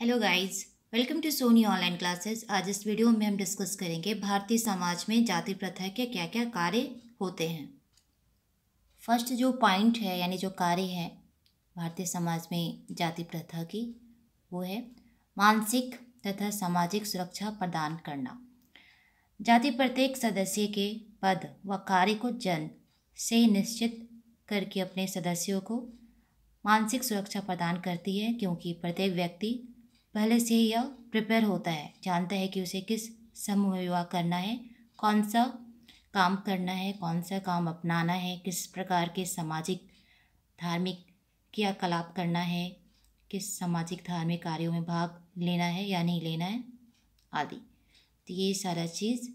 hello guys welcome to Sony online classes आज इस video में हम डिस्कस करेंगे भारतीय समाज में जाति प्रथा के क्या क्या कार्य होते हैं फर्स्ट जो पॉइंट है यानी जो कार्य है भारतीय समाज में जाति प्रथा की वो है मानसिक तथा सामाजिक सुरक्षा प्रदान करना जाति प्रत्येक सदस्य के पद व कार्य को जन से निश्चित करके अपने सदस्यों को मानसिक सुरक्षा प्रदान करती है क्योंकि प्रत्येक व्यक्ति पहले से ही यह प्रिपेयर होता है जानता है कि उसे किस समूह में विवाह करना है कौन सा काम करना है कौन सा काम अपनाना है किस प्रकार के सामाजिक धार्मिक क्रियाकलाप करना है किस सामाजिक धार्मिक कार्यों में भाग लेना है या नहीं लेना है आदि तो ये सारा चीज़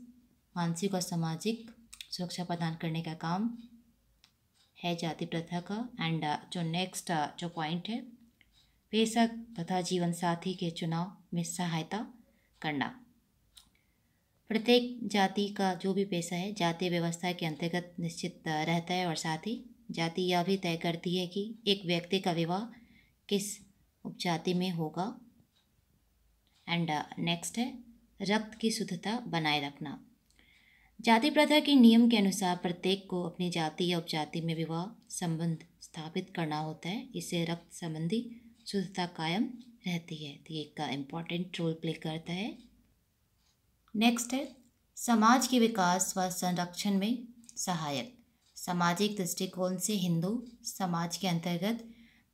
मानसिक और सामाजिक सुरक्षा प्रदान करने का काम है जाति प्रथा का एंड जो नेक्स्ट जो पॉइंट है पेशक तथा जीवन साथी के चुनाव में सहायता करना प्रत्येक जाति का जो भी पेशा है जातीय व्यवस्था के अंतर्गत निश्चित रहता है और साथ ही जाति यह भी तय करती है कि एक व्यक्ति का विवाह किस उपजाति में होगा एंड नेक्स्ट है रक्त की शुद्धता बनाए रखना जाति प्रथा के नियम के अनुसार प्रत्येक को अपनी जाति या उपजाति में विवाह संबंध स्थापित करना होता है इससे रक्त संबंधी शुद्धता कायम रहती है तो ये का इम्पॉर्टेंट रोल प्ले करता है नेक्स्ट है समाज के विकास व संरक्षण में सहायक सामाजिक दृष्टिकोण से हिंदू समाज के अंतर्गत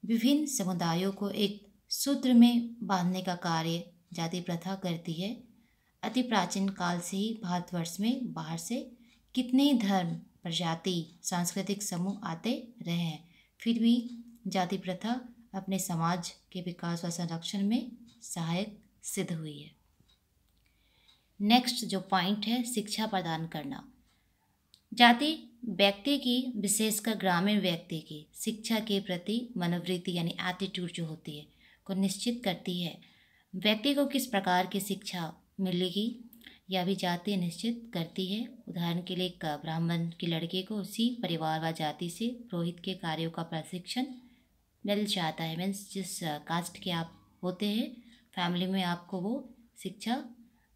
विभिन्न समुदायों को एक सूत्र में बांधने का कार्य जाति प्रथा करती है अति प्राचीन काल से ही भारतवर्ष में बाहर से कितने धर्म प्रजाति सांस्कृतिक समूह आते रहे हैं फिर भी जाति प्रथा अपने समाज के विकास व संरक्षण में सहायक सिद्ध हुई है नेक्स्ट जो पॉइंट है शिक्षा प्रदान करना जाति व्यक्ति की विशेषकर ग्रामीण व्यक्ति की शिक्षा के प्रति मनोवृत्ति यानी एटीट्यूड जो होती है को निश्चित करती है व्यक्ति को किस प्रकार की शिक्षा मिलेगी यह भी जाति निश्चित करती है उदाहरण के लिए ब्राह्मण की लड़के को उसी परिवार व जाति से पुरोहित के कार्यों का प्रशिक्षण मिल जाता है मीन्स जिस कास्ट के आप होते हैं फैमिली में आपको वो शिक्षा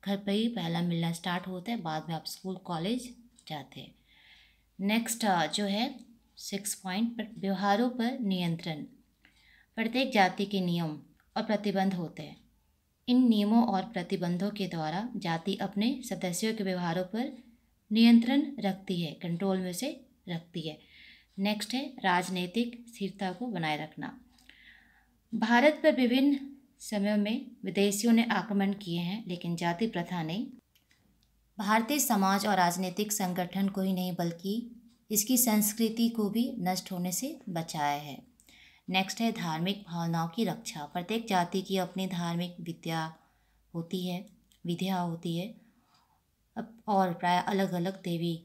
घर पर ही पहला मिलना स्टार्ट होता है बाद में आप स्कूल कॉलेज जाते हैं नेक्स्ट जो है सिक्स पॉइंट पर व्यवहारों पर नियंत्रण प्रत्येक जाति के नियम और प्रतिबंध होते हैं इन नियमों और प्रतिबंधों के द्वारा जाति अपने सदस्यों के व्यवहारों पर नियंत्रण रखती है कंट्रोल में से रखती है नेक्स्ट है राजनीतिक स्थिरता को बनाए रखना भारत पर विभिन्न समयों में विदेशियों ने आक्रमण किए हैं लेकिन जाति प्रथा ने भारतीय समाज और राजनीतिक संगठन को ही नहीं बल्कि इसकी संस्कृति को भी नष्ट होने से बचाया है नेक्स्ट है धार्मिक भावनाओं की रक्षा प्रत्येक जाति की अपनी धार्मिक विद्या होती है विद्या होती है और प्राय अलग अलग देवी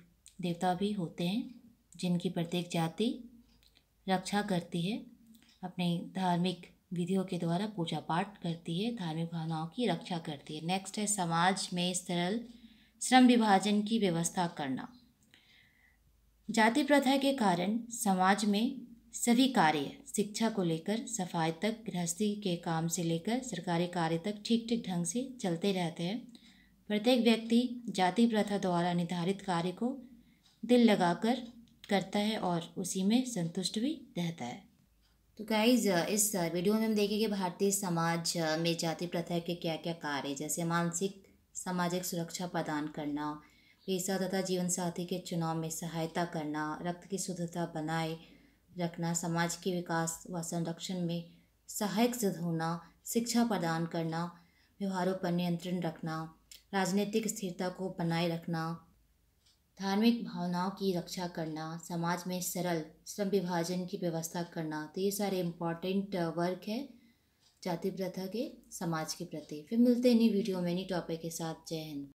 देवता भी होते हैं जिनकी प्रत्येक जाति रक्षा करती है अपने धार्मिक विधियों के द्वारा पूजा पाठ करती है धार्मिक भावनाओं की रक्षा करती है नेक्स्ट है समाज में सरल श्रम विभाजन की व्यवस्था करना जाति प्रथा के कारण समाज में सभी कार्य शिक्षा को लेकर सफाई तक गृहस्थी के काम से लेकर सरकारी कार्य तक ठीक ठीक ढंग से चलते रहते हैं प्रत्येक व्यक्ति जाति प्रथा द्वारा निर्धारित कार्य को दिल लगाकर करता है और उसी में संतुष्ट भी रहता है तो गाइज इस वीडियो में हम देखेंगे भारतीय समाज में जाति प्रथा के क्या क्या कार्य जैसे मानसिक सामाजिक सुरक्षा प्रदान करना पेशा तथा जीवन साथी के चुनाव में सहायता करना रक्त की शुद्धता बनाए रखना समाज के विकास व संरक्षण में सहायक सिद्ध होना शिक्षा प्रदान करना व्यवहारों पर नियंत्रण रखना राजनीतिक स्थिरता को बनाए रखना धार्मिक भावनाओं की रक्षा करना समाज में सरल श्रम विभाजन की व्यवस्था करना तो ये सारे इम्पॉर्टेंट वर्क है जाति प्रथा के समाज के प्रति फिर मिलते हैं नई वीडियो में नई टॉपिक के साथ जय हिंद